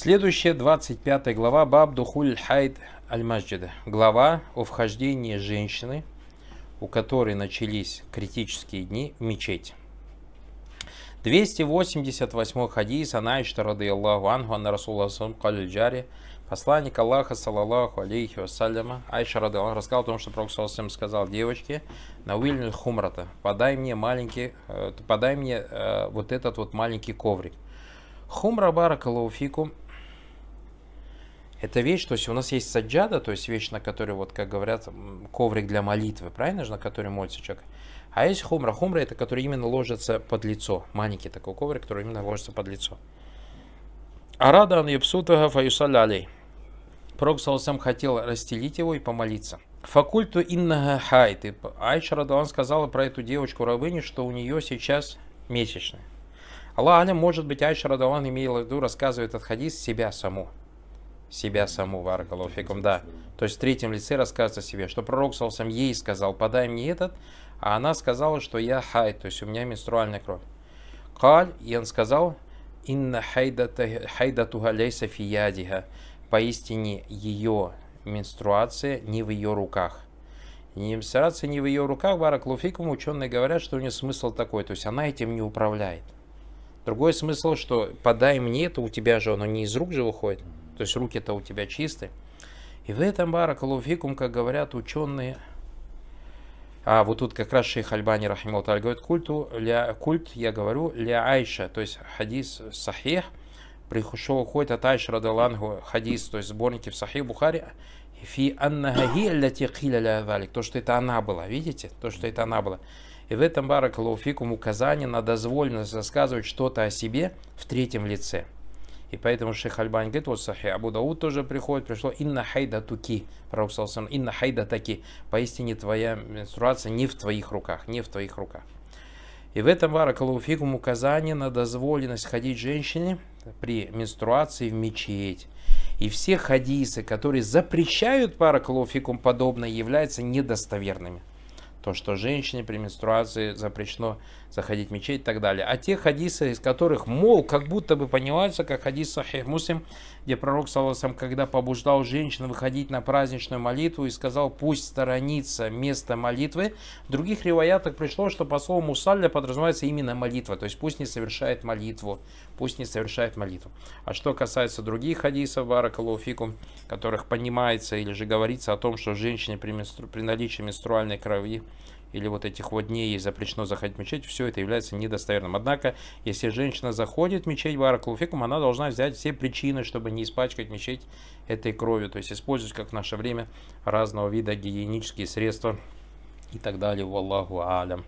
Следующая 25 глава Баб Духуль Хайд Аль-Маджида. Глава о вхождении женщины, у которой начались критические дни, в мечеть. 288 хадис Анайшта рады Аллаху Анху Анна Расулла Джари Посланник Аллаха, салаллаху алейхи вассаляма, Айша рады Аллах рассказал о том, что Пророк Саласим сказал девочке, на Навильниль Хумрата, подай мне маленький, э, подай мне э, вот этот вот маленький коврик. Хумра баракалауфикум это вещь, то есть у нас есть саджада, то есть вещь, на которой, вот как говорят, коврик для молитвы, правильно же, на который молится человек. А есть хумра. Хумра это который именно ложится под лицо. Маленький такой коврик, который именно ложится под лицо. Арада он епсутага фаюсалля алей. Пророк Саусам хотел расстелить его и помолиться. Факульту иннага хайт. И Айша Радалан сказала про эту девочку рабыню, что у нее сейчас месячная. Аллах Аля, может быть, Айша Радалан имела в виду, рассказывает этот хадис себя саму себя самого Аркалофикум, да. То есть в третьем лице рассказывается о себе, что пророк Салсам ей сказал, подай мне этот, а она сказала, что я хай, то есть у меня менструальная кровь. Каль, и он сказал, инна хайдатуга галейса фиядиха, поистине ее менструация не в ее руках. не Менструация не в ее руках, Бараклуфикум, ученые говорят, что у нее смысл такой, то есть она этим не управляет. Другой смысл, что подай мне это, у тебя же оно не из рук же выходит. То есть руки-то у тебя чисты. И в этом баракалуфикум, как говорят ученые, а вот тут как раз шейх Альбани Рахималталь говорит, культу, ля, культ, я говорю, ля Айша, то есть хадис сахих, пришел уходит от Айша Радалангу хадис, то есть сборники в сахих Бухари, фи аннахи ляти хиля ля валик, то, что это она была, видите, то, что это она была. И в этом баракалуфикум указание на дозволенность рассказывать что-то о себе в третьем лице. И поэтому шейх Альбань говорит, вот Сахи Абу Дауд тоже приходит, пришло «Инна хайда туки», пророк «Инна хайда таки», поистине твоя менструация не в твоих руках, не в твоих руках. И в этом варакалуфикум указание на дозволенность ходить женщине при менструации в мечеть. И все хадисы, которые запрещают варакалуфикум подобное, являются недостоверными то, что женщине при менструации запрещено заходить в мечеть и так далее. А те хадисы, из которых, мол, как будто бы понимаются, как хадис Сахих Муслим, где пророк, салласам, когда побуждал женщину выходить на праздничную молитву и сказал, пусть сторонится место молитвы. В других ревоятах пришло, что по слову мусалля подразумевается именно молитва, то есть пусть не совершает молитву, пусть не совершает молитву. А что касается других хадисов, баракалуфикум, которых понимается или же говорится о том, что женщине при, менстру... при наличии менструальной крови или вот этих вот дней ей запрещено заходить в мечеть, все это является недостоверным. Однако, если женщина заходит в мечеть Баракулуфикум, она должна взять все причины, чтобы не испачкать мечеть этой кровью, то есть использовать, как в наше время, разного вида гигиенические средства и так далее. Валлаху алям.